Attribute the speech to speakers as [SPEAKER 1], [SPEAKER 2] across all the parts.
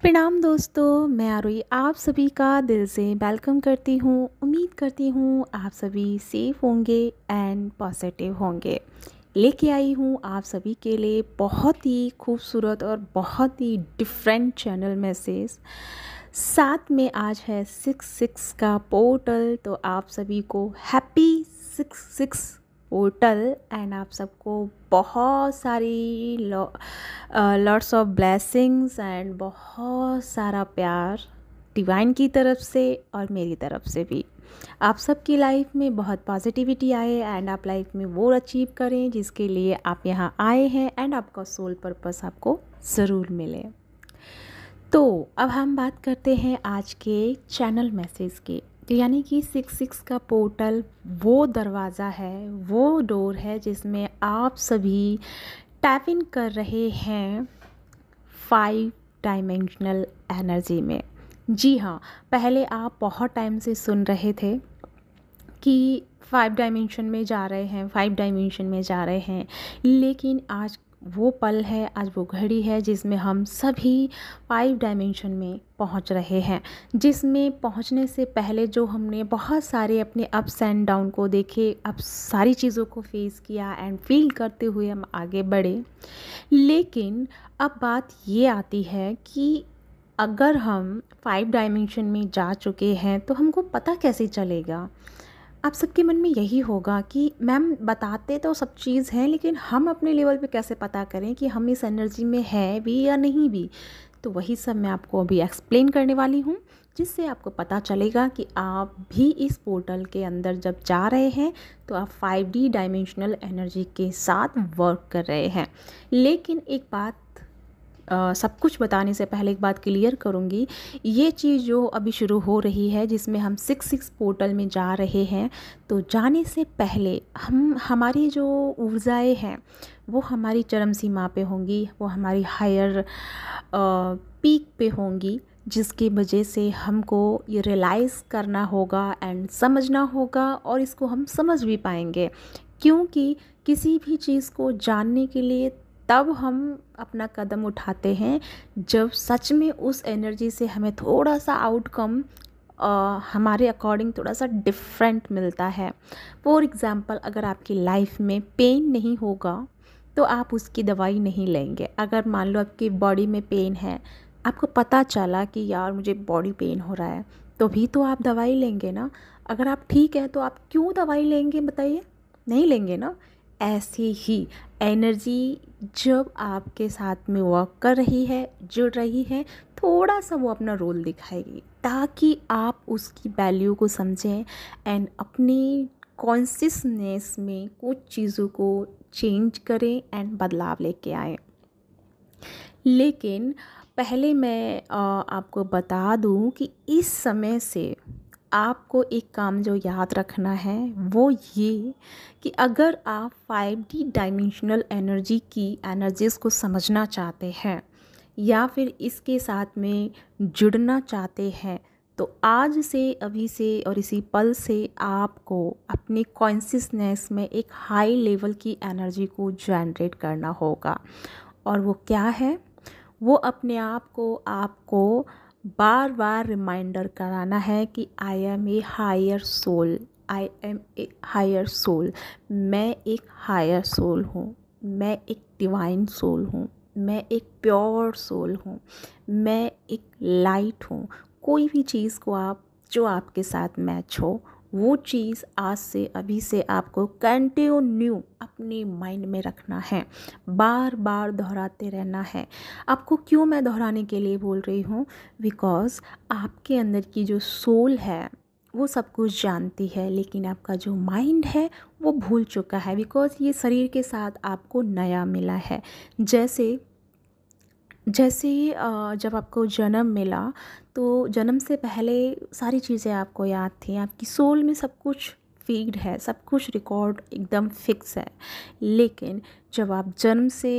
[SPEAKER 1] प्रणाम दोस्तों मैं आरुई आप सभी का दिल से वेलकम करती हूँ उम्मीद करती हूँ आप सभी सेफ होंगे एंड पॉजिटिव होंगे लेके आई हूँ आप सभी के लिए बहुत ही खूबसूरत और बहुत ही डिफरेंट चैनल मैसेज साथ में आज है सिक्स सिक्स का पोर्टल तो आप सभी को happy six six portal and आप सबको बहुत सारी लॉट्स ऑफ ब्लेसिंग्स एंड बहुत सारा प्यार डिवाइन की तरफ से और मेरी तरफ से भी आप सबकी लाइफ में बहुत पॉजिटिविटी आए एंड आप लाइफ में वो अचीव करें जिसके लिए आप यहाँ आए हैं एंड आपका सोल पर्पस आपको ज़रूर मिले तो अब हम बात करते हैं आज के चैनल मैसेज के यानी कि सिक्स सिक्स का पोर्टल वो दरवाज़ा है वो डोर है जिसमें आप सभी टैप इन कर रहे हैं फाइव डायमेंशनल एनर्जी में जी हाँ पहले आप बहुत टाइम से सुन रहे थे कि फाइव डायमेंशन में जा रहे हैं फाइव डायमेंशन में जा रहे हैं लेकिन आज वो पल है आज वो घड़ी है जिसमें हम सभी फाइव डायमेंशन में पहुंच रहे हैं जिसमें पहुंचने से पहले जो हमने बहुत सारे अपने अप्स एंड डाउन को देखे अब सारी चीज़ों को फेस किया एंड फील करते हुए हम आगे बढ़े लेकिन अब बात ये आती है कि अगर हम फाइव डायमेंशन में जा चुके हैं तो हमको पता कैसे चलेगा आप सबके मन में यही होगा कि मैम बताते तो सब चीज़ है लेकिन हम अपने लेवल पे कैसे पता करें कि हम इस एनर्जी में है भी या नहीं भी तो वही सब मैं आपको अभी एक्सप्लेन करने वाली हूँ जिससे आपको पता चलेगा कि आप भी इस पोर्टल के अंदर जब जा रहे हैं तो आप 5D डायमेंशनल एनर्जी के साथ वर्क कर रहे हैं लेकिन एक बात आ, सब कुछ बताने से पहले एक बात क्लियर करूँगी ये चीज़ जो अभी शुरू हो रही है जिसमें हम सिक्स सिक्स पोर्टल में जा रहे हैं तो जाने से पहले हम हमारी जो ऊर्जाएँ हैं वो हमारी चरम सीमा पे होंगी वो हमारी हायर पीक पे होंगी जिसकी वजह से हमको ये रियलाइज़ करना होगा एंड समझना होगा और इसको हम समझ भी पाएंगे क्योंकि किसी भी चीज़ को जानने के लिए तब हम अपना कदम उठाते हैं जब सच में उस एनर्जी से हमें थोड़ा सा आउटकम Uh, हमारे अकॉर्डिंग थोड़ा सा डिफरेंट मिलता है फॉर एग्ज़ाम्पल अगर आपकी लाइफ में पेन नहीं होगा तो आप उसकी दवाई नहीं लेंगे अगर मान लो आपकी बॉडी में पेन है आपको पता चला कि यार मुझे बॉडी पेन हो रहा है तो भी तो आप दवाई लेंगे ना अगर आप ठीक हैं तो आप क्यों दवाई लेंगे बताइए नहीं लेंगे ना ऐसे ही एनर्जी जब आपके साथ में वर्क कर रही है जुड़ रही है थोड़ा सा वो अपना रोल दिखाएगी ताकि आप उसकी वैल्यू को समझें एंड अपनी कॉन्सियसनेस में कुछ चीज़ों को चेंज करें एंड बदलाव लेके आए लेकिन पहले मैं आपको बता दूं कि इस समय से आपको एक काम जो याद रखना है वो ये कि अगर आप फाइव डी डायमेंशनल एनर्जी की एनर्जीज़ को समझना चाहते हैं या फिर इसके साथ में जुड़ना चाहते हैं तो आज से अभी से और इसी पल से आपको अपने कॉन्सियसनेस में एक हाई लेवल की एनर्जी को जनरेट करना होगा और वो क्या है वो अपने आप को आपको बार बार रिमाइंडर कराना है कि I am a higher soul I am a higher soul मैं एक हायर सोल हूँ मैं एक डिवाइन सोल हूँ मैं एक प्योर सोल हूँ मैं एक लाइट हूँ कोई भी चीज़ को आप जो आपके साथ मैच हो वो चीज़ आज से अभी से आपको कंटिन्यू अपने माइंड में रखना है बार बार दोहराते रहना है आपको क्यों मैं दोहराने के लिए बोल रही हूँ बिकॉज़ आपके अंदर की जो सोल है वो सब कुछ जानती है लेकिन आपका जो माइंड है वो भूल चुका है बिकॉज़ ये शरीर के साथ आपको नया मिला है जैसे जैसे जब आपको जन्म मिला तो जन्म से पहले सारी चीज़ें आपको याद थी आपकी सोल में सब कुछ फीड है सब कुछ रिकॉर्ड एकदम फिक्स है लेकिन जब आप जन्म से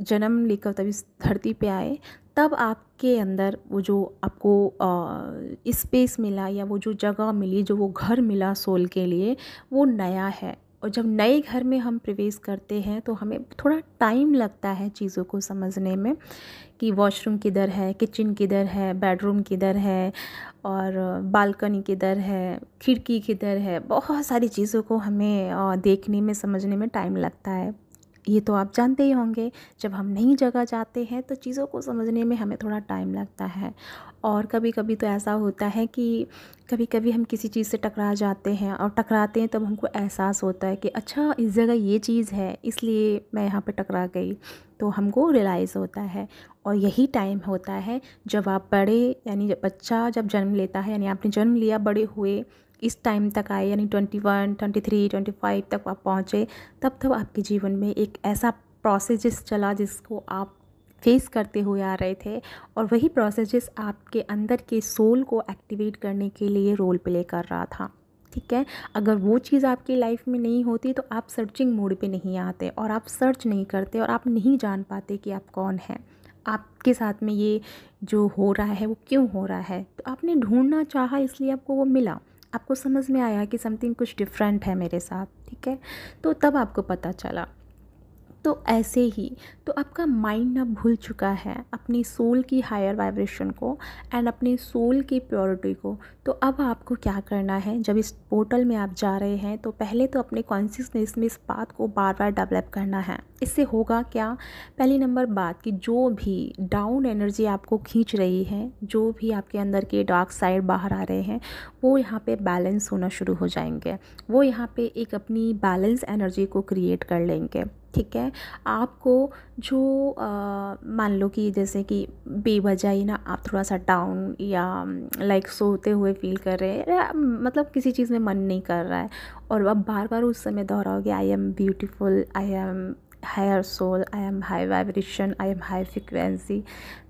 [SPEAKER 1] जन्म लेकर तब इस धरती पे आए तब आपके अंदर वो जो आपको स्पेस मिला या वो जो जगह मिली जो वो घर मिला सोल के लिए वो नया है और जब नए घर में हम प्रवेश करते हैं तो हमें थोड़ा टाइम लगता है चीज़ों को समझने में कि वॉशरूम किधर है किचन किधर है बेडरूम किधर है और बालकनी किधर है खिड़की किधर है बहुत सारी चीज़ों को हमें देखने में समझने में टाइम लगता है ये तो आप जानते ही होंगे जब हम नई जगह जाते हैं तो चीज़ों को समझने में हमें थोड़ा टाइम लगता है और कभी कभी तो ऐसा होता है कि कभी कभी हम किसी चीज़ से टकरा जाते हैं और टकराते हैं तब हमको एहसास होता है कि अच्छा इस जगह ये चीज़ है इसलिए मैं यहाँ पर टकरा गई तो हमको रियलाइज़ होता है और यही टाइम होता है जब आप बड़े यानी बच्चा जब जन्म लेता है यानी आपने जन्म लिया बड़े हुए इस टाइम तक आए यानी twenty one twenty three twenty five तक आप पहुँचे तब तब आपके जीवन में एक ऐसा प्रोसेस चला जिसको आप फेस करते हुए आ रहे थे और वही जिस आपके अंदर के सोल को एक्टिवेट करने के लिए रोल प्ले कर रहा था ठीक है अगर वो चीज़ आपकी लाइफ में नहीं होती तो आप सर्चिंग मोड पे नहीं आते और आप सर्च नहीं करते और आप नहीं जान पाते कि आप कौन हैं आपके साथ में ये जो हो रहा है वो क्यों हो रहा है तो आपने ढूंढना चाहा इसलिए आपको वो मिला आपको समझ में आया कि समथिंग कुछ डिफरेंट है मेरे साथ ठीक है तो तब आपको पता चला तो ऐसे ही तो आपका माइंड अब भूल चुका है अपनी सोल की हायर वाइब्रेशन को एंड अपने सोल की प्योरिटी को तो अब आपको क्या करना है जब इस पोर्टल में आप जा रहे हैं तो पहले तो अपने कॉन्शियसनेस में इस बात को बार बार डेवलप करना है इससे होगा क्या पहली नंबर बात कि जो भी डाउन एनर्जी आपको खींच रही है जो भी आपके अंदर के डार्क साइड बाहर आ रहे हैं वो यहाँ पे बैलेंस होना शुरू हो जाएंगे वो यहाँ पे एक अपनी बैलेंस एनर्जी को क्रिएट कर लेंगे ठीक है आपको जो मान लो कि जैसे कि बेवजह ही ना आप थोड़ा सा डाउन या लाइक सोते हुए फील कर रहे हैं मतलब किसी चीज़ में मन नहीं कर रहा है और आप बार बार उस समय दोहराओगे I am beautiful I am higher soul I am high vibration I am high frequency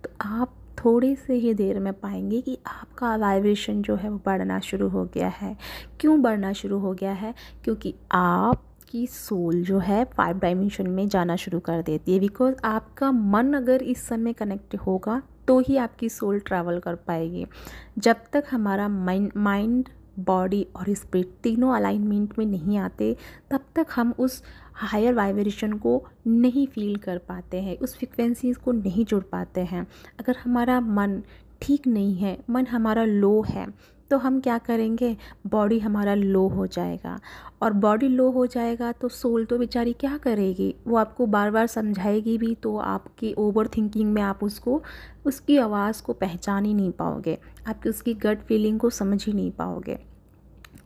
[SPEAKER 1] तो आप थोड़ी से ही देर में पाएंगे कि आपका वाइब्रेशन जो है वो बढ़ना शुरू हो गया है क्यों बढ़ना शुरू हो गया है क्योंकि आप की सोल जो है फाइव डायमेंशन में जाना शुरू कर देती है बिकॉज आपका मन अगर इस समय कनेक्ट होगा तो ही आपकी सोल ट्रैवल कर पाएगी जब तक हमारा माइंड माइंड बॉडी और स्पिरिट तीनों अलाइनमेंट में नहीं आते तब तक हम उस हायर वाइब्रेशन को नहीं फील कर पाते हैं उस फ्रिक्वेंसीज को नहीं जुड़ पाते हैं अगर हमारा मन ठीक नहीं है मन हमारा लो है तो हम क्या करेंगे बॉडी हमारा लो हो जाएगा और बॉडी लो हो जाएगा तो सोल तो बेचारी क्या करेगी वो आपको बार बार समझाएगी भी तो आपकी ओवर थिंकिंग में आप उसको उसकी आवाज़ को पहचान ही नहीं पाओगे आपकी उसकी गट फीलिंग को समझ ही नहीं पाओगे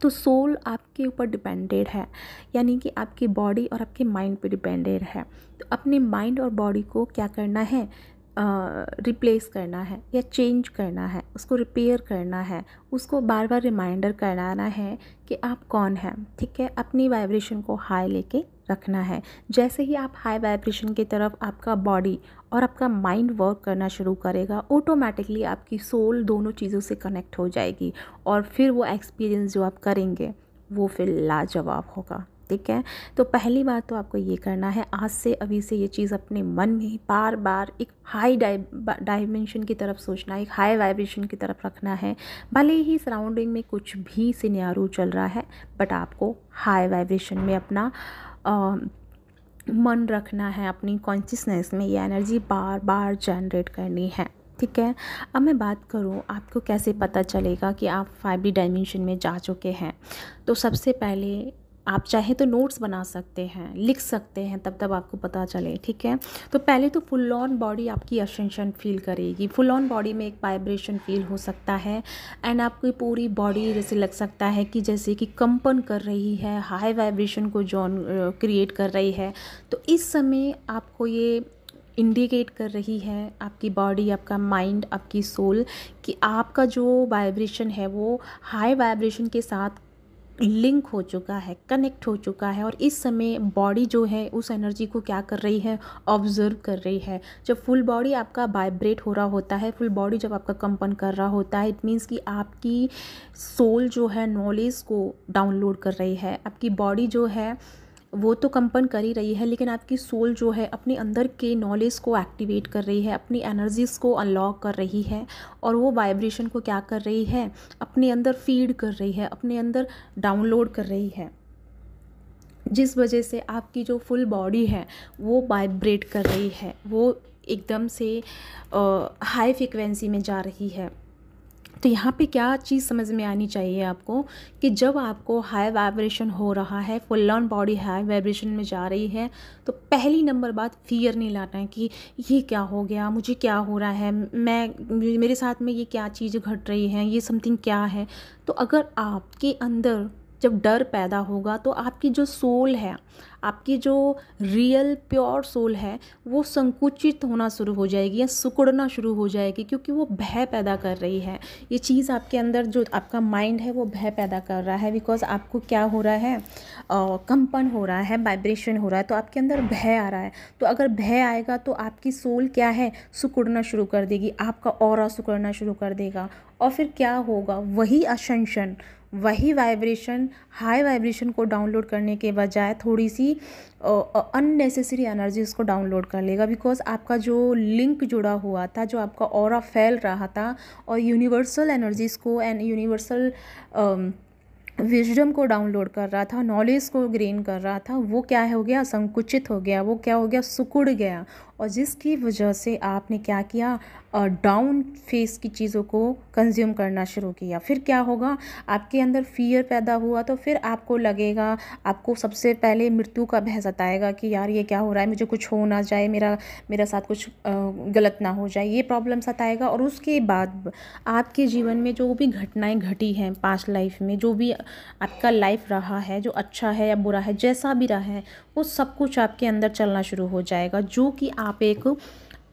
[SPEAKER 1] तो सोल आपके ऊपर डिपेंडेड है यानी कि आपकी बॉडी और आपके माइंड पे डिपेंडेड है तो अपने माइंड और बॉडी को क्या करना है रिप्लेस करना है या चेंज करना है उसको रिपेयर करना है उसको बार बार रिमाइंडर कराना है कि आप कौन हैं ठीक है अपनी वाइब्रेशन को हाई लेके रखना है जैसे ही आप हाई वाइब्रेशन की तरफ आपका बॉडी और आपका माइंड वर्क करना शुरू करेगा ऑटोमेटिकली आपकी सोल दोनों चीज़ों से कनेक्ट हो जाएगी और फिर वो एक्सपीरियंस जो आप करेंगे वो फिर लाजवाब होगा ठीक है तो पहली बात तो आपको ये करना है आज से अभी से ये चीज़ अपने मन में बार बार एक हाई डायमेंशन की तरफ सोचना एक हाई वाइब्रेशन की तरफ रखना है भले ही सराउंडिंग में कुछ भी सिनेरू चल रहा है बट आपको हाई वाइब्रेशन में अपना आ, मन रखना है अपनी कॉन्शियसनेस में ये एनर्जी बार बार जनरेट करनी है ठीक है अब मैं बात करूँ आपको कैसे पता चलेगा कि आप फाइव डी डायमेंशन में जा चुके हैं तो सबसे पहले आप चाहे तो नोट्स बना सकते हैं लिख सकते हैं तब तब आपको पता चले ठीक है तो पहले तो फुल ऑन बॉडी आपकी अशेंशन फील करेगी फुल ऑन बॉडी में एक वाइब्रेशन फील हो सकता है एंड आपकी पूरी बॉडी जैसे लग सकता है कि जैसे कि कंपन कर रही है हाई वाइब्रेशन को जॉन क्रिएट कर रही है तो इस समय आपको ये इंडिकेट कर रही है आपकी बॉडी आपका माइंड आपकी सोल कि आपका जो वाइब्रेशन है वो हाई वाइब्रेशन के साथ लिंक हो चुका है कनेक्ट हो चुका है और इस समय बॉडी जो है उस एनर्जी को क्या कर रही है ऑब्जर्व कर रही है जब फुल बॉडी आपका वाइब्रेट हो रहा होता है फुल बॉडी जब आपका कंपन कर रहा होता है इट मीन्स कि आपकी सोल जो है नॉलेज को डाउनलोड कर रही है आपकी बॉडी जो है वो तो कंपन कर ही रही है लेकिन आपकी सोल जो है अपने अंदर के नॉलेज को एक्टिवेट कर रही है अपनी एनर्जीज़ को अनलॉक कर रही है और वो वाइब्रेशन को क्या कर रही है अपने अंदर फीड कर रही है अपने अंदर डाउनलोड कर रही है जिस वजह से आपकी जो फुल बॉडी है वो वाइब्रेट कर रही है वो एकदम से हाई फ्रिक्वेंसी में जा रही है तो यहाँ पे क्या चीज़ समझ में आनी चाहिए आपको कि जब आपको हाई वाइब्रेशन हो रहा है full on body high vibration में जा रही है तो पहली नंबर बात फियर नहीं लाना है कि ये क्या हो गया मुझे क्या हो रहा है मैं मेरे साथ में ये क्या चीज़ घट रही है ये समथिंग क्या है तो अगर आपके अंदर जब डर पैदा होगा तो आपकी जो सोल है आपकी जो रियल प्योर सोल है वो संकुचित होना शुरू हो जाएगी या सुकड़ना शुरू हो जाएगी क्योंकि वो भय पैदा कर रही है ये चीज़ आपके अंदर जो आपका माइंड है वो भय पैदा कर रहा है बिकॉज आपको क्या हो रहा है कंपन हो रहा है वाइब्रेशन हो रहा है तो आपके अंदर भय आ रहा है तो अगर भय आएगा तो आपकी सोल क्या है सुकुड़ना शुरू कर देगी आपका और सुकड़ना शुरू कर देगा और फिर क्या होगा वही अशंशन वही वाइब्रेशन हाई वाइब्रेशन को डाउनलोड करने के बजाय थोड़ी सी अननेसेसरी एनर्जी उसको डाउनलोड कर लेगा बिकॉज आपका जो लिंक जुड़ा हुआ था जो आपका और फैल रहा था और यूनिवर्सल एनर्जीज़ को एंड यूनिवर्सल विजडम को डाउनलोड कर रहा था नॉलेज को ग्रेन कर रहा था वो क्या हो गया संकुचित हो गया वो क्या हो गया सुकुड़ गया और जिसकी वजह से आपने क्या किया डाउन फेस की चीज़ों को कंज्यूम करना शुरू किया फिर क्या होगा आपके अंदर फियर पैदा हुआ तो फिर आपको लगेगा आपको सबसे पहले मृत्यु का बहस आएगा कि यार ये क्या हो रहा है मुझे कुछ हो ना जाए मेरा मेरा साथ कुछ गलत ना हो जाए ये प्रॉब्लम आएगा और उसके बाद आपके जीवन में जो भी घटनाएँ घटी हैं पास्ट लाइफ में जो भी आपका लाइफ रहा है जो अच्छा है या बुरा है जैसा भी रहा है वो सब कुछ आपके अंदर चलना शुरू हो जाएगा जो कि आप आप एक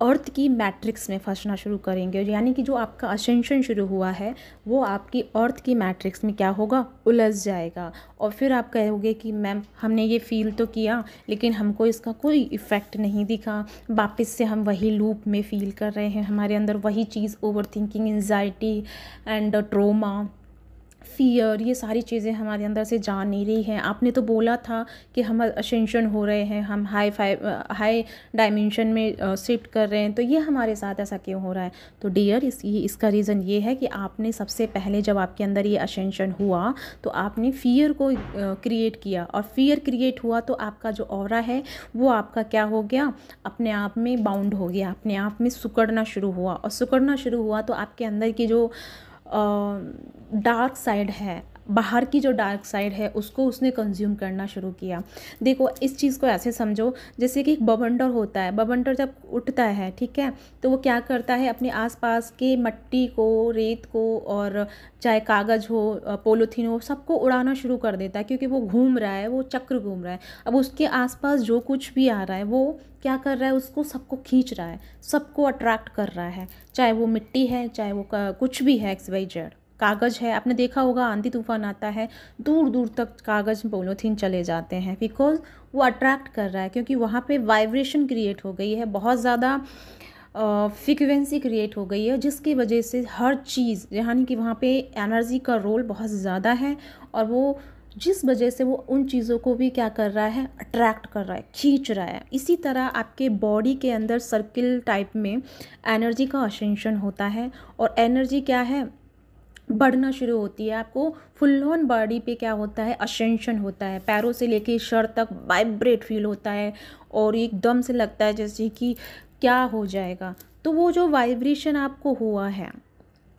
[SPEAKER 1] अर्थ की मैट्रिक्स में फंसना शुरू करेंगे यानी कि जो आपका असेंशन शुरू हुआ है वो आपकी अर्थ की मैट्रिक्स में क्या होगा उलझ जाएगा और फिर आप कहोगे कि मैम हमने ये फील तो किया लेकिन हमको इसका कोई इफ़ेक्ट नहीं दिखा वापस से हम वही लूप में फ़ील कर रहे हैं हमारे अंदर वही चीज़ overthinking anxiety and trauma fear ये सारी चीज़ें हमारे अंदर से जा नहीं रही हैं आपने तो बोला था कि हम अशेंशन हो रहे हैं हम हाई फाइव हाई डायमेंशन में शिफ्ट कर रहे हैं तो ये हमारे साथ ऐसा क्यों हो रहा है तो डियर इस ये इसका रीज़न ये है कि आपने सबसे पहले जब आपके अंदर ये अशेंशन हुआ तो आपने फियर को क्रिएट किया और फियर क्रिएट हुआ तो आपका जो और है वो आपका क्या हो गया अपने आप में बाउंड हो गया अपने आप में सुकड़ना शुरू हुआ और सुकड़ना शुरू हुआ तो आपके अंदर की जो डार्क साइड है बाहर की जो डार्क साइड है उसको उसने कंज्यूम करना शुरू किया देखो इस चीज़ को ऐसे समझो जैसे कि एक बबंडर होता है बबंडर जब उठता है ठीक है तो वो क्या करता है अपने आसपास के मट्टी को रेत को और चाहे कागज़ हो पोलोथीन हो सबको उड़ाना शुरू कर देता है क्योंकि वो घूम रहा है वो चक्र घूम रहा है अब उसके आसपास जो कुछ भी आ रहा है वो क्या कर रहा है उसको सबको खींच रहा है सबको अट्रैक्ट कर रहा है चाहे वो मिट्टी है चाहे वो कुछ भी है एक्स वाई जेड कागज़ है आपने देखा होगा आंधी तूफान आता है दूर दूर तक कागज़ पोलोथीन चले जाते हैं बिकॉज वो अट्रैक्ट कर रहा है क्योंकि वहाँ पे वाइब्रेशन क्रिएट हो गई है बहुत ज़्यादा फ्रिक्वेंसी क्रिएट हो गई है जिसकी वजह से हर चीज़ यानी कि वहाँ पे एनर्जी का रोल बहुत ज़्यादा है और वो जिस वजह से वो उन चीज़ों को भी क्या कर रहा है अट्रैक्ट कर रहा है खींच रहा है इसी तरह आपके बॉडी के अंदर सर्किल टाइप में एनर्जी का असेंशन होता है और एनर्जी क्या है बढ़ना शुरू होती है आपको फुल ऑन बॉडी पे क्या होता है अशेंशन होता है पैरों से लेके शर तक वाइब्रेट फील होता है और एकदम से लगता है जैसे कि क्या हो जाएगा तो वो जो वाइब्रेशन आपको हुआ है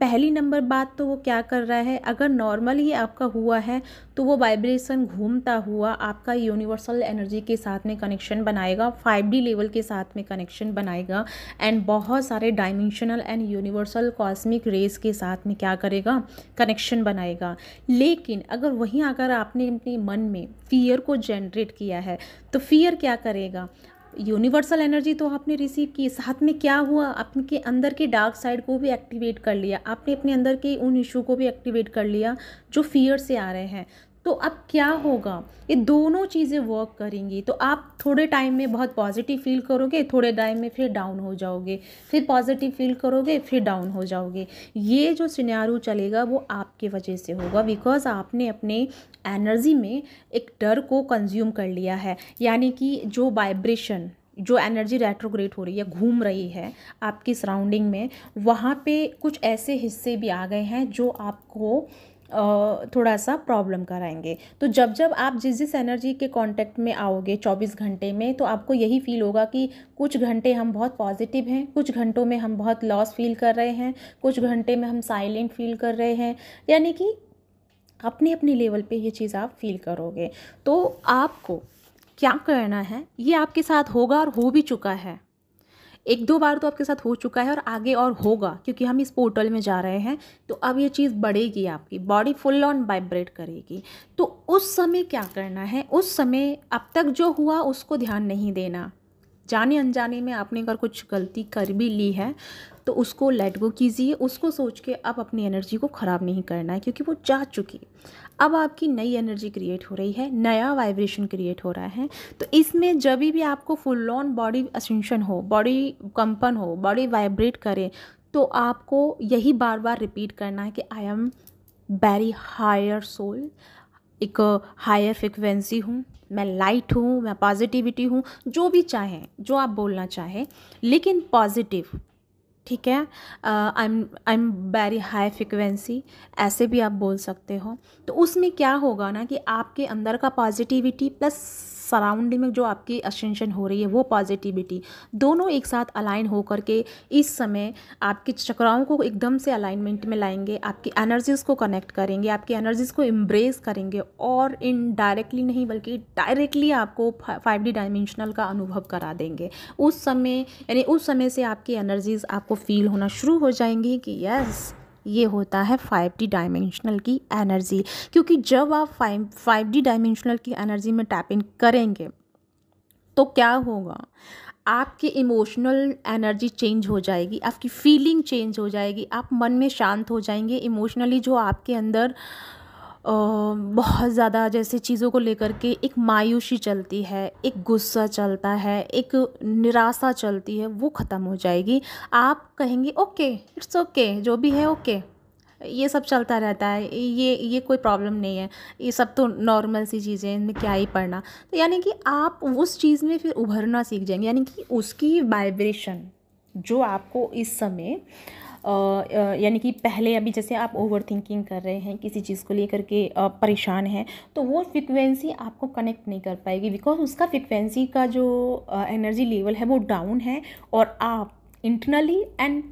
[SPEAKER 1] पहली नंबर बात तो वो क्या कर रहा है अगर नॉर्मल ही आपका हुआ है तो वो वाइब्रेशन घूमता हुआ आपका यूनिवर्सल एनर्जी के साथ में कनेक्शन बनाएगा फाइव डी लेवल के साथ में कनेक्शन बनाएगा एंड बहुत सारे dimensional and universal cosmic race के साथ में क्या करेगा कनेक्शन बनाएगा लेकिन अगर वहीं अगर आपने अपने मन में फियर को जनरेट किया है तो फियर क्या करेगा यूनिवर्सल एनर्जी तो आपने रिसीव की साथ में क्या हुआ आपके अंदर के डार्क साइड को भी एक्टिवेट कर लिया आपने अपने अंदर के उन इशू को भी एक्टिवेट कर लिया जो फियर से आ रहे हैं तो अब क्या होगा ये दोनों चीज़ें वर्क करेंगी तो आप थोड़े टाइम में बहुत पॉजिटिव फील करोगे थोड़े टाइम में फिर डाउन हो जाओगे फिर पॉजिटिव फील करोगे फिर डाउन हो जाओगे ये जो सिनारू चलेगा वो आपके वजह से होगा बिकॉज आपने अपने एनर्जी में एक डर को कंज्यूम कर लिया है यानी कि जो वाइब्रेशन जो एनर्जी रेट्रोग्रेट हो रही है घूम रही है आपकी सराउंडिंग में वहाँ पे कुछ ऐसे हिस्से भी आ गए हैं जो आपको थोड़ा सा प्रॉब्लम कराएंगे तो जब जब आप जिस जिस एनर्जी के कांटेक्ट में आओगे 24 घंटे में तो आपको यही फील होगा कि कुछ घंटे हम बहुत पॉजिटिव हैं कुछ घंटों में हम बहुत लॉस फील कर रहे हैं कुछ घंटे में हम साइलेंट फील कर रहे हैं यानी कि अपने अपने लेवल पे ये चीज़ आप फील करोगे तो आपको क्या करना है ये आपके साथ होगा और हो भी चुका है एक दो बार तो आपके साथ हो चुका है और आगे और होगा क्योंकि हम इस पोर्टल में जा रहे हैं तो अब ये चीज़ बढ़ेगी आपकी बॉडी फुल ऑन वाइब्रेट करेगी तो उस समय क्या करना है उस समय अब तक जो हुआ उसको ध्यान नहीं देना जाने अनजाने में आपने अगर कुछ गलती कर भी ली है तो उसको लेट गो कीजिए उसको सोच के अब अपनी एनर्जी को ख़राब नहीं करना है क्योंकि वो जा चुकी अब आपकी नई एनर्जी क्रिएट हो रही है नया वाइब्रेशन क्रिएट हो रहा है तो इसमें जब भी आपको फुल ऑन बॉडी असेंशन हो बॉडी कंपन हो बॉडी वाइब्रेट करे तो आपको यही बार बार रिपीट करना है कि I am very higher soul एक हायर फ्रिक्वेंसी हूँ मैं लाइट हूँ मैं पॉजिटिविटी हूँ जो भी चाहें जो आप बोलना चाहें लेकिन पॉजिटिव ठीक है I am I am very high frequency ऐसे भी आप बोल सकते हो तो उसमें क्या होगा ना कि आपके अंदर का पॉजिटिविटी प्लस सराउंडिंग में जो आपकी असेंशन हो रही है वो पॉजिटिविटी दोनों एक साथ अलाइन हो करके इस समय आपके चक्राओं को एकदम से अलाइनमेंट में लाएंगे आपकी एनर्जीज़ को कनेक्ट करेंगे आपकी एनर्जीज़ को एम्ब्रेस करेंगे और इनडायरेक्टली नहीं बल्कि डायरेक्टली आपको फाइव डी डायमेंशनल का अनुभव करा देंगे उस समय यानी उस समय से आपकी एनर्जीज़ आपको फील होना शुरू हो जाएंगी कि यस ये होता है फाइव डी डायमेंशनल की एनर्जी क्योंकि जब आप फाइव फाइव डी डायमेंशनल की एनर्जी में टैप इन करेंगे तो क्या होगा आपकी इमोशनल एनर्जी चेंज हो जाएगी आपकी फीलिंग चेंज हो जाएगी आप मन में शांत हो जाएंगे इमोशनली जो आपके अंदर बहुत ज़्यादा जैसे चीज़ों को लेकर के एक मायूसी चलती है एक गुस्सा चलता है एक निराशा चलती है वो ख़त्म हो जाएगी आप कहेंगे ओके इट्स ओके जो भी है ओके ये सब चलता रहता है ये ये कोई प्रॉब्लम नहीं है ये सब तो नॉर्मल सी चीज़ें इनमें क्या ही पढ़ना तो यानी कि आप उस चीज़ में फिर उभरना सीख जाएंगे यानी कि उसकी वाइब्रेशन जो आपको इस समय यानी कि पहले अभी जैसे आप ओवर थिंकिंग कर रहे हैं किसी चीज़ को लेकर के परेशान हैं तो वो फ्रिक्वेंसी आपको कनेक्ट नहीं कर पाएगी बिकॉज उसका फ्रिक्वेंसी का जो एनर्जी लेवल है वो डाउन है और आप इंटरनली एंड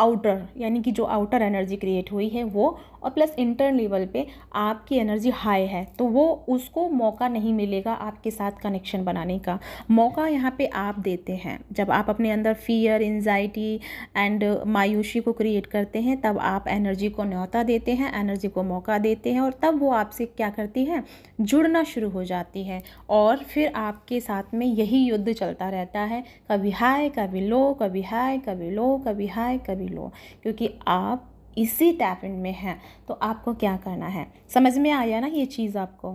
[SPEAKER 1] आउटर यानी कि जो आउटर एनर्जी क्रिएट हुई है वो और प्लस इंटर लेवल पे आपकी एनर्जी हाई है तो वो उसको मौका नहीं मिलेगा आपके साथ कनेक्शन बनाने का मौका यहाँ पे आप देते हैं जब आप अपने अंदर फियर एनजाइटी एंड मायूसी को क्रिएट करते हैं तब आप एनर्जी को न्योता देते हैं एनर्जी को मौका देते हैं और तब वो आपसे क्या करती है जुड़ना शुरू हो जाती है और फिर आपके साथ में यही युद्ध चलता रहता है कभी हाई कभी लो कभी हाई कभी लो कभी हाई कभी लो क्योंकि आप इसी टैपेंट में है तो आपको क्या करना है समझ में आया ना ये चीज़ आपको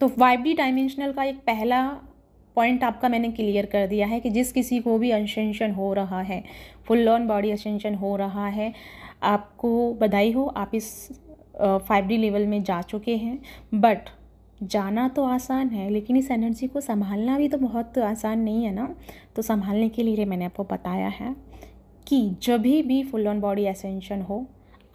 [SPEAKER 1] तो फाइव डी डायमेंशनल का एक पहला पॉइंट आपका मैंने क्लियर कर दिया है कि जिस किसी को भी अनशेंशन हो रहा है फुल ऑन बॉडी असेंशन हो रहा है आपको बधाई हो आप इस फाइव डी लेवल में जा चुके हैं बट जाना तो आसान है लेकिन इस एनर्जी को संभालना भी तो बहुत आसान नहीं है ना तो संभालने के लिए मैंने आपको बताया है कि जब भी फुल ऑन बॉडी एसेंशन हो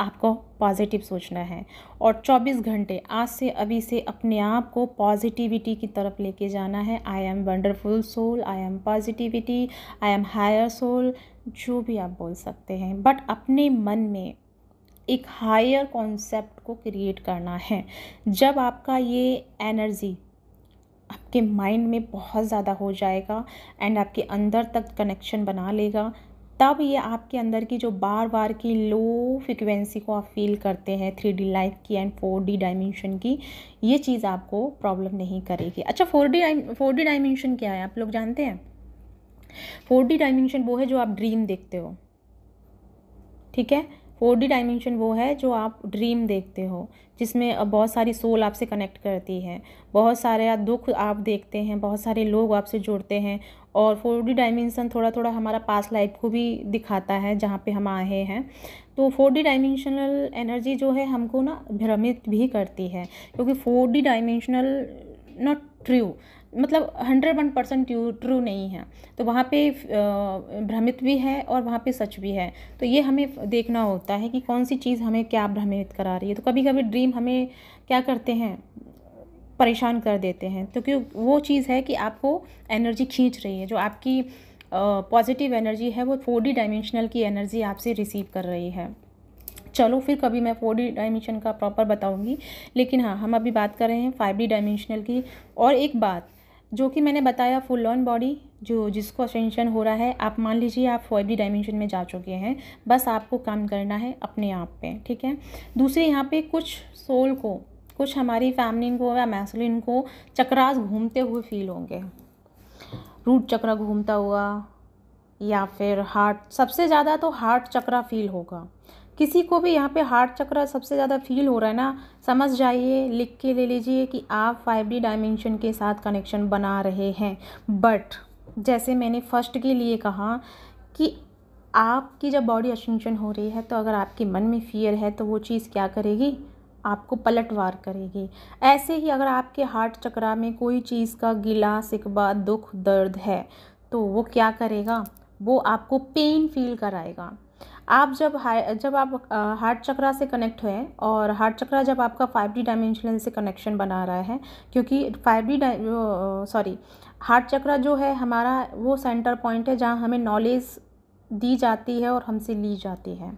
[SPEAKER 1] आपको पॉजिटिव सोचना है और 24 घंटे आज से अभी से अपने आप को पॉजिटिविटी की तरफ लेके जाना है I am wonderful soul I am positivity I am higher soul जो भी आप बोल सकते हैं बट अपने मन में एक हायर कॉन्सेप्ट को क्रिएट करना है जब आपका ये एनर्जी आपके माइंड में बहुत ज़्यादा हो जाएगा एंड आपके अंदर तक कनेक्शन बना लेगा तब ये आपके अंदर की जो बार बार की लो फ्रिक्वेंसी को आप फील करते हैं थ्री डी लाइफ की एंड फोर डी डायमेंशन की ये चीज़ आपको प्रॉब्लम नहीं करेगी अच्छा four D four D dimension क्या है आप लोग जानते हैं फोर डी डायमेंशन वो है जो आप ड्रीम देखते हो ठीक है फोर डी डायमेंशन वो है जो आप ड्रीम देखते हो जिसमें बहुत सारी सोल आपसे कनेक्ट करती है बहुत सारे दुख आप देखते हैं बहुत सारे लोग आपसे जुड़ते हैं और फोर डी डायमेंशन थोड़ा थोड़ा हमारा पास लाइफ को भी दिखाता है जहाँ पे हम आए हैं तो फोर डी डायमेंशनल एनर्जी जो है हमको ना भ्रमित भी करती है क्योंकि four D dimensional not true मतलब हंड्रेड वन परसेंट ट्रू नहीं है तो वहाँ पे भ्रमित भी है और वहाँ पे सच भी है तो ये हमें देखना होता है कि कौन सी चीज़ हमें क्या भ्रमित करा रही है तो कभी कभी ड्रीम हमें क्या करते हैं परेशान कर देते हैं तो क्योंकि वो चीज़ है कि आपको एनर्जी खींच रही है जो आपकी पॉजिटिव एनर्जी है वो फोर डी डायमेंशनल की एनर्जी आपसे रिसीव कर रही है चलो फिर कभी मैं फोर डी डायमेंशन का प्रॉपर बताऊंगी लेकिन हाँ हम अभी बात कर रहे हैं फाइव डी डायमेंशनल की और एक बात जो कि मैंने बताया फुल ऑन बॉडी जो जिसको असेंशन हो रहा है आप मान लीजिए आप फोर्डी डायमेंशन में जा चुके हैं बस आपको काम करना है अपने आप पे ठीक है दूसरे यहाँ पे कुछ सोल को कुछ हमारी फैमिली को या मैसलिन को चक्रास घूमते हुए फील होंगे रूट चक्र घूमता हुआ या फिर हार्ट सबसे ज़्यादा तो हार्ट चक्रा फील होगा किसी को भी यहाँ पे हार्ट चक्र सबसे ज़्यादा फील हो रहा है ना समझ जाइए लिख के ले लीजिए कि आप फाइव डी डायमेंशन के साथ कनेक्शन बना रहे हैं बट जैसे मैंने फर्स्ट के लिए कहा कि आपकी जब बॉडी असेंशन हो रही है तो अगर आपके मन में फियर है तो वो चीज़ क्या करेगी आपको पलटवार करेगी ऐसे ही अगर आपके हार्ट चक्रा में कोई चीज़ का गिला सिकबा दुख दर्द है तो वो क्या करेगा वो आपको पेन फील कराएगा आप जब हाई जब आप हार्ट चक्रा से कनेक्ट हुए और हार्ट चक्रा जब आपका फाइव डी डायमेंशन से कनेक्शन बना रहा है क्योंकि five D sorry heart chakra जो है हमारा वो सेंटर पॉइंट है जहाँ हमें नॉलेज दी जाती है और हमसे ली जाती है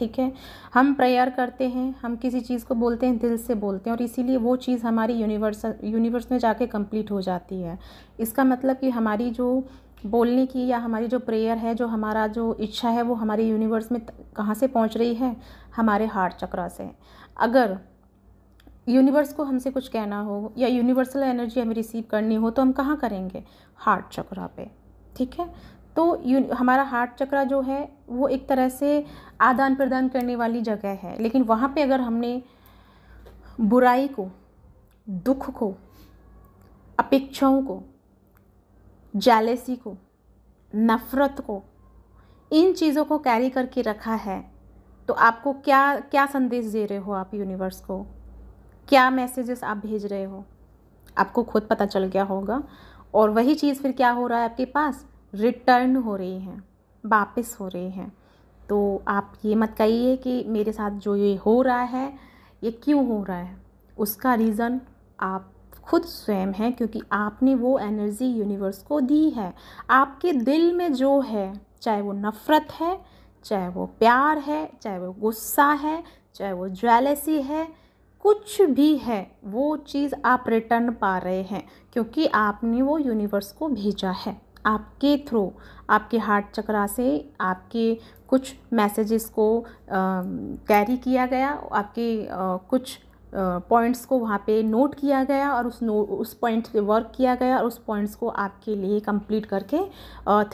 [SPEAKER 1] ठीक है हम प्रेयर करते हैं हम किसी चीज़ को बोलते हैं दिल से बोलते हैं और इसीलिए वो चीज़ हमारी यूनिवर्स यूनिवर्स में जाके कंप्लीट हो जाती है इसका मतलब कि हमारी जो बोलने की या हमारी जो प्रेयर है जो हमारा जो इच्छा है वो हमारे यूनिवर्स में कहाँ से पहुँच रही है हमारे हार्ट चक्रा से अगर यूनिवर्स को हमसे कुछ कहना हो या यूनिवर्सल एनर्जी हमें रिसीव करनी हो तो हम कहाँ करेंगे हार्ट चक्रा पे ठीक है तो हमारा हार्ट चक्रा जो है वो एक तरह से आदान प्रदान करने वाली जगह है लेकिन वहाँ पे अगर हमने बुराई को दुख को अपेक्षाओं को जालेसी को नफ़रत को इन चीज़ों को कैरी करके रखा है तो आपको क्या क्या संदेश दे रहे हो आप यूनिवर्स को क्या मैसेजेस आप भेज रहे हो आपको खुद पता चल गया होगा और वही चीज़ फिर क्या हो रहा है आपके पास रिटर्न हो रही हैं वापस हो रही हैं तो आप ये मत कहिए कि मेरे साथ जो ये हो रहा है ये क्यों हो रहा है उसका रीज़न आप खुद स्वयं हैं क्योंकि आपने वो एनर्जी यूनिवर्स को दी है आपके दिल में जो है चाहे वो नफ़रत है चाहे वो प्यार है चाहे वो गुस्सा है चाहे वो ज्वेलसी है कुछ भी है वो चीज़ आप रिटर्न पा रहे हैं क्योंकि आपने वो यूनिवर्स को भेजा है आपके थ्रू आपके हार्ट चक्रा से आपके कुछ मैसेजेस को कैरी किया गया आपके कुछ पॉइंट्स को वहाँ पे नोट किया गया और उस नो उस पॉइंट पे वर्क किया गया और उस पॉइंट्स को आपके लिए कंप्लीट करके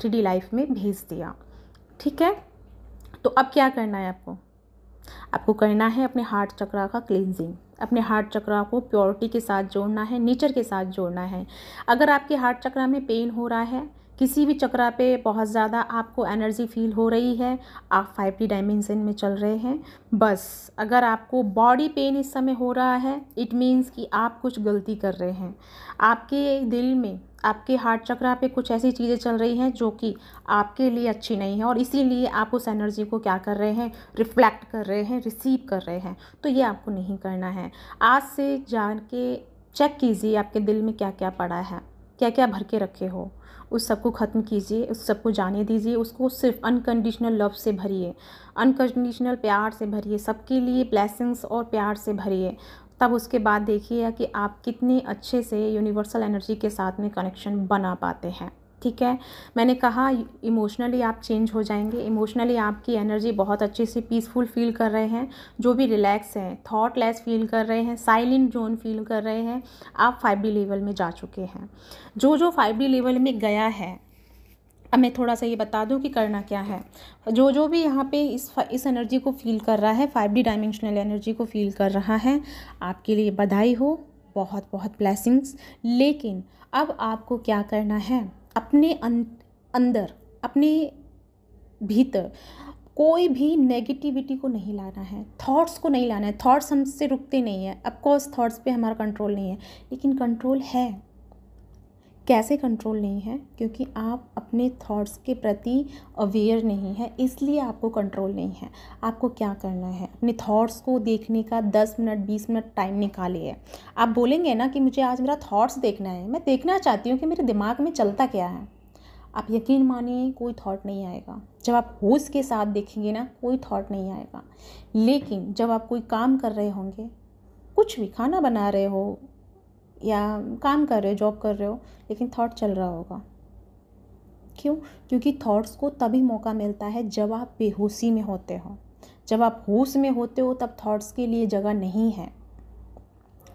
[SPEAKER 1] थ्री डी लाइफ में भेज दिया ठीक है तो अब क्या करना है आपको आपको करना है अपने हार्ट चक्रा का क्लींजिंग अपने हार्ट चक्रा को प्योरिटी के साथ जोड़ना है नेचर के साथ जोड़ना है अगर आपके हार्ट चक्रा में पेन हो रहा है किसी भी चक्रा पे बहुत ज़्यादा आपको एनर्जी फील हो रही है आप फाइव डी डायमेंसन में चल रहे हैं बस अगर आपको बॉडी पेन इस समय हो रहा है इट मीन्स कि आप कुछ गलती कर रहे हैं आपके दिल में आपके हार्ट चक्रा पे कुछ ऐसी चीज़ें चल रही हैं जो कि आपके लिए अच्छी नहीं है और इसीलिए आप उस एनर्जी को क्या कर रहे हैं रिफ्लेक्ट कर रहे हैं रिसीव कर रहे हैं तो ये आपको नहीं करना है आज से जान के चेक कीजिए आपके दिल में क्या क्या पड़ा है क्या क्या भर के रखे हो उस सब को ख़त्म कीजिए उस सब को जाने दीजिए उसको सिर्फ अनकंडीशनल लव से भरिए अनकंडीशनल प्यार से भरिए सबके लिए ब्लैसिंग्स और प्यार से भरिए तब उसके बाद देखिएगा कि आप कितने अच्छे से यूनिवर्सल एनर्जी के साथ में कनेक्शन बना पाते हैं ठीक है मैंने कहा इमोशनली आप चेंज हो जाएंगे इमोशनली आपकी एनर्जी बहुत अच्छे से पीसफुल फील कर रहे हैं जो भी रिलैक्स हैं थॉटलेस फील कर रहे हैं साइलेंट जोन फील कर रहे हैं आप फाइव डी लेवल में जा चुके हैं जो जो फाइव डी लेवल में गया है अब मैं थोड़ा सा ये बता दूं कि करना क्या है जो जो भी यहाँ पे इस इस एनर्जी को फील कर रहा है फाइव डी डायमेंशनल एनर्जी को फील कर रहा है आपके लिए बधाई हो बहुत बहुत ब्लैसिंग्स लेकिन अब आपको क्या करना है अपने अं-, अंदर अपने भीतर कोई भी नेगेटिविटी को नहीं लाना है थॉट्स को नहीं लाना है थॉट्स हमसे रुकते नहीं है अफकोर्स थॉट्स पे हमारा कंट्रोल नहीं है लेकिन कंट्रोल है कैसे कंट्रोल नहीं है क्योंकि आप अपने थॉट्स के प्रति अवेयर नहीं है इसलिए आपको कंट्रोल नहीं है आपको क्या करना है अपने थॉट्स को देखने का दस मिनट बीस मिनट टाइम निकालिए आप बोलेंगे ना कि मुझे आज मेरा थॉट्स देखना है मैं देखना चाहती हूँ कि मेरे दिमाग में चलता क्या है आप यकीन मानिए कोई थॉट नहीं आएगा जब आप होश के साथ देखेंगे ना कोई थॉट नहीं आएगा लेकिन जब आप कोई काम कर रहे होंगे कुछ भी खाना बना रहे हो या काम कर रहे हो जॉब कर रहे हो लेकिन थॉट चल रहा होगा क्यों क्योंकि थॉट्स को तभी मौका मिलता है जब आप बेहोशी में होते हो जब आप होश में होते हो तब थॉट्स के लिए जगह नहीं है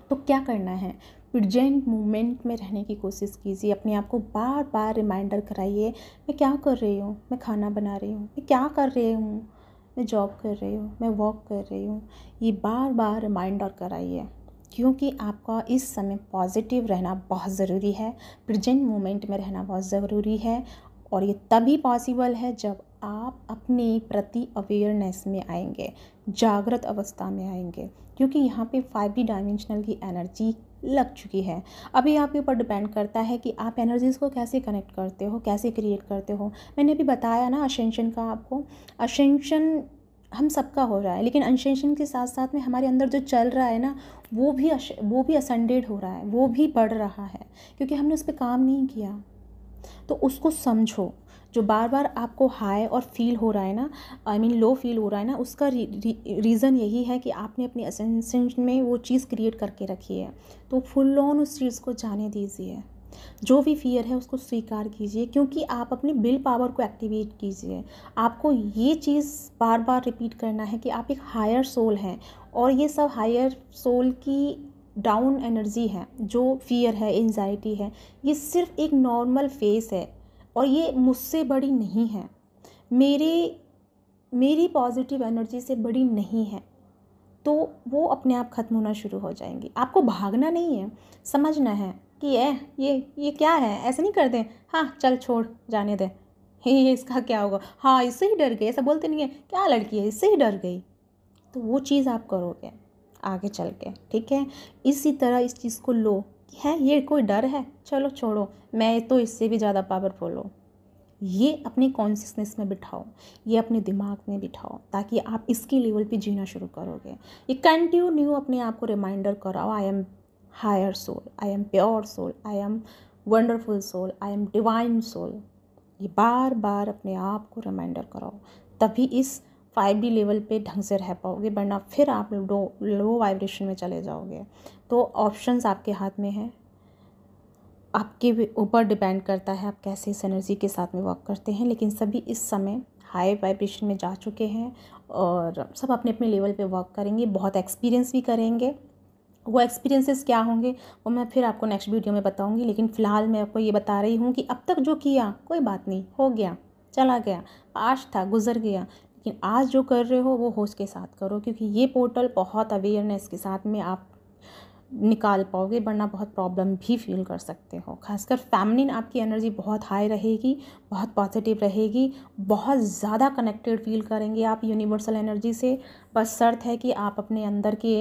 [SPEAKER 1] तो क्या करना है प्रजेंट मोमेंट में रहने की कोशिश कीजिए अपने आप को बार बार रिमाइंडर कराइए मैं क्या कर रही हूँ मैं खाना बना रही हूँ मैं क्या कर रही हूँ मैं जॉब कर रही हूँ मैं वॉक कर रही हूँ ये बार बार रिमाइंडर कराइए क्योंकि आपका इस समय पॉजिटिव रहना बहुत ज़रूरी है प्रेजेंट मोमेंट में रहना बहुत ज़रूरी है और ये तभी पॉसिबल है जब आप अपने प्रति अवेयरनेस में आएंगे जागृत अवस्था में आएंगे क्योंकि यहाँ पे फाइव डी डायमेंशनल की एनर्जी लग चुकी है अभी आपके ऊपर डिपेंड करता है कि आप एनर्जीज़ को कैसे कनेक्ट करते हो कैसे क्रिएट करते हो मैंने अभी बताया ना अशेंशन का आपको अशेंशन हम सबका हो रहा है लेकिन अनशेंशन के साथ साथ में हमारे अंदर जो चल रहा है ना वो भी वो भी असेंडेड हो रहा है वो भी बढ़ रहा है क्योंकि हमने उस पर काम नहीं किया तो उसको समझो जो बार बार आपको हाई और फील हो रहा है ना आई मीन लो फील हो रहा है ना उसका री, री, रीज़न यही है कि आपने अपनी असेंशन में वो चीज़ क्रिएट करके रखी है तो फुल ऑन उस चीज़ को जाने दीजिए जो भी फियर है उसको स्वीकार कीजिए क्योंकि आप अपने विल पावर को एक्टिवेट कीजिए आपको ये चीज़ बार बार रिपीट करना है कि आप एक हायर सोल हैं और ये सब हायर सोल की डाउन एनर्जी है जो फियर है एनजाइटी है ये सिर्फ एक नॉर्मल फेस है और ये मुझसे बड़ी नहीं है मेरे मेरी पॉजिटिव एनर्जी से बड़ी नहीं है तो वो अपने आप ख़त्म होना शुरू हो जाएंगी आपको भागना नहीं है समझना है कि ये ये ये क्या है ऐसे नहीं कर दें हाँ चल छोड़ जाने दे ये इसका क्या होगा हाँ इससे ही डर गई ऐसा बोलते नहीं है क्या लड़की है इससे ही डर गई तो वो चीज़ आप करोगे आगे चल के ठीक है इसी तरह इस चीज़ को लो कि है ये कोई डर है चलो छोड़ो मैं तो इससे भी ज़्यादा पावरफुल हूँ ये अपने कॉन्शियसनेस में बिठाओ ये अपने दिमाग में बिठाओ ताकि आप इसके लेवल पे जीना शुरू करोगे ये कंटिन्यू अपने आप को रिमाइंडर कराओ I am higher soul i am pure soul i am wonderful soul I am divine soul ये बार बार अपने आप को रिमाइंडर कराओ तभी इस फाइव डी लेवल पे ढंग से रह पाओगे वरना फिर आप लो लो वाइब्रेशन में चले जाओगे तो ऑप्शंस आपके हाथ में हैं आपके ऊपर डिपेंड करता है आप कैसे इस एनर्जी के साथ में वर्क करते हैं लेकिन सभी इस समय हाई वाइब्रेशन में जा चुके हैं और सब अपने अपने लेवल पे वर्क करेंगे बहुत एक्सपीरियंस भी करेंगे वो एक्सपीरियंसेस क्या होंगे वो मैं फिर आपको नेक्स्ट वीडियो में बताऊंगी लेकिन फ़िलहाल मैं आपको ये बता रही हूँ कि अब तक जो किया कोई बात नहीं हो गया चला गया आज था गुजर गया लेकिन आज जो कर रहे हो वो होश के साथ करो क्योंकि ये पोर्टल बहुत अवेयरनेस के साथ में आप निकाल पाओगे वरना बहुत प्रॉब्लम भी फील कर सकते हो खासकर फैमिली आपकी एनर्जी बहुत हाई रहेगी बहुत पॉजिटिव रहेगी बहुत ज़्यादा कनेक्टेड फील करेंगे आप यूनिवर्सल एनर्जी से बस शर्त है कि आप अपने अंदर के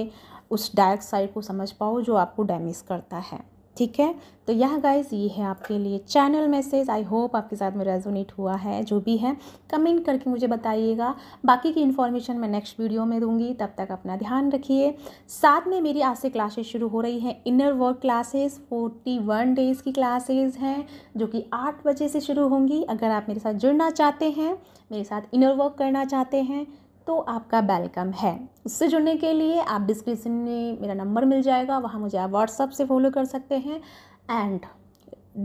[SPEAKER 1] उस डार्क साइड को समझ पाओ जो आपको डैमेज करता है ठीक है तो यह गाइस ये है आपके लिए चैनल मैसेज आई होप आपके साथ में रेजोनेट हुआ है जो भी है कमेंट करके मुझे बताइएगा बाकी की इन्फॉर्मेशन मैं नेक्स्ट वीडियो में दूंगी तब तक अपना ध्यान रखिए साथ में मेरी आज से क्लासेस शुरू हो रही हैं inner work classes forty one days की क्लासेस हैं जो कि आठ बजे से शुरू होंगी अगर आप मेरे साथ जुड़ना चाहते हैं मेरे साथ इनर वर्क करना चाहते हैं तो आपका वेलकम है उससे जुड़ने के लिए आप डिस्क्रिप्शन में मेरा नंबर मिल जाएगा वहाँ मुझे आप व्हाट्सअप से फॉलो कर सकते हैं एंड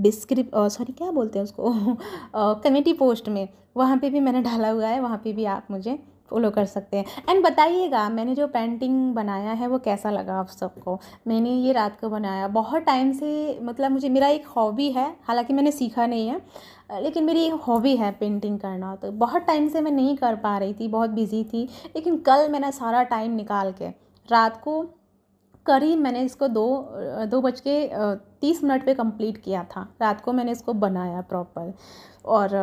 [SPEAKER 1] डिस्क्रिप सॉरी क्या बोलते हैं उसको कमेटी पोस्ट में वहाँ पे भी मैंने डाला हुआ है वहाँ पे भी आप मुझे फॉलो कर सकते हैं एंड बताइएगा मैंने जो पेंटिंग बनाया है वो कैसा लगा आप सबको मैंने ये रात को बनाया बहुत टाइम से मतलब मुझे मेरा एक हॉबी है हालांकि मैंने सीखा नहीं है लेकिन मेरी हॉबी है पेंटिंग करना तो बहुत टाइम से मैं नहीं कर पा रही थी बहुत बिज़ी थी लेकिन कल मैंने सारा टाइम निकाल के रात को करीब मैंने इसको दो दो बज के तीस मिनट पर कंप्लीट किया था रात को मैंने इसको बनाया प्रॉपर और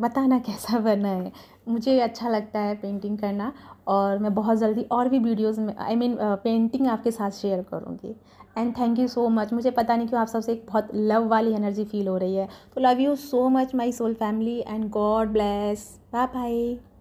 [SPEAKER 1] बताना कैसा बना है मुझे अच्छा लगता है पेंटिंग करना और मैं बहुत जल्दी और भी वीडियोस में I I mean mean, painting आपके साथ शेयर करूँगी and thank you so much मुझे पता नहीं क्यों आप सबसे एक बहुत लव वाली एनर्जी फील हो रही है तो love you so much my soul family and God bless bye bye